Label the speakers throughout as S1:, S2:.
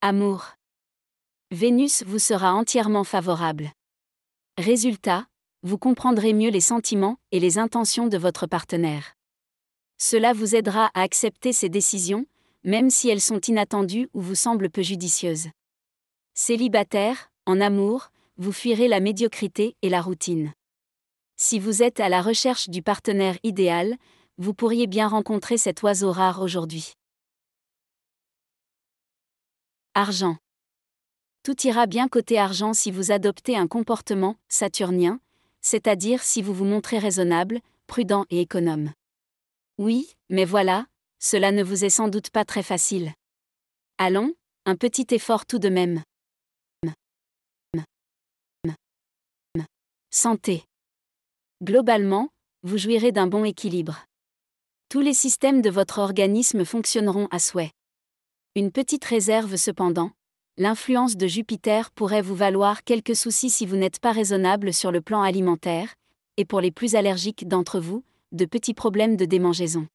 S1: Amour. Vénus vous sera entièrement favorable. Résultat, vous comprendrez mieux les sentiments et les intentions de votre partenaire. Cela vous aidera à accepter ses décisions, même si elles sont inattendues ou vous semblent peu judicieuses. Célibataire, en amour, vous fuirez la médiocrité et la routine. Si vous êtes à la recherche du partenaire idéal, vous pourriez bien rencontrer cet oiseau rare aujourd'hui. Argent. Tout ira bien côté argent si vous adoptez un comportement saturnien, c'est-à-dire si vous vous montrez raisonnable, prudent et économe. Oui, mais voilà, cela ne vous est sans doute pas très facile. Allons, un petit effort tout de même. Santé. Globalement, vous jouirez d'un bon équilibre. Tous les systèmes de votre organisme fonctionneront à souhait. Une petite réserve cependant. L'influence de Jupiter pourrait vous valoir quelques soucis si vous n'êtes pas raisonnable sur le plan alimentaire, et pour les plus allergiques d'entre vous, de petits problèmes de démangeaison.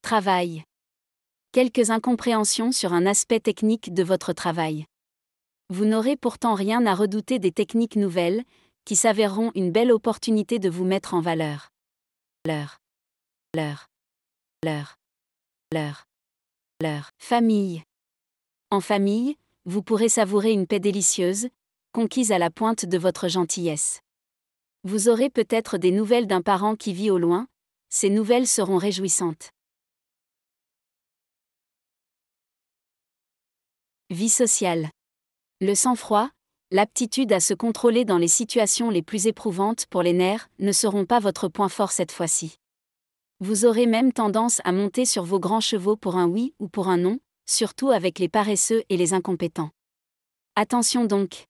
S1: Travail. Quelques incompréhensions sur un aspect technique de votre travail. Vous n'aurez pourtant rien à redouter des techniques nouvelles, qui s'avéreront une belle opportunité de vous mettre en valeur leur, leur, leur, leur, leur. Famille. En famille, vous pourrez savourer une paix délicieuse, conquise à la pointe de votre gentillesse. Vous aurez peut-être des nouvelles d'un parent qui vit au loin, ces nouvelles seront
S2: réjouissantes.
S1: Vie sociale. Le sang-froid, L'aptitude à se contrôler dans les situations les plus éprouvantes pour les nerfs ne seront pas votre point fort cette fois-ci. Vous aurez même tendance à monter sur vos grands chevaux pour un oui ou pour un non, surtout avec les paresseux et les incompétents. Attention donc.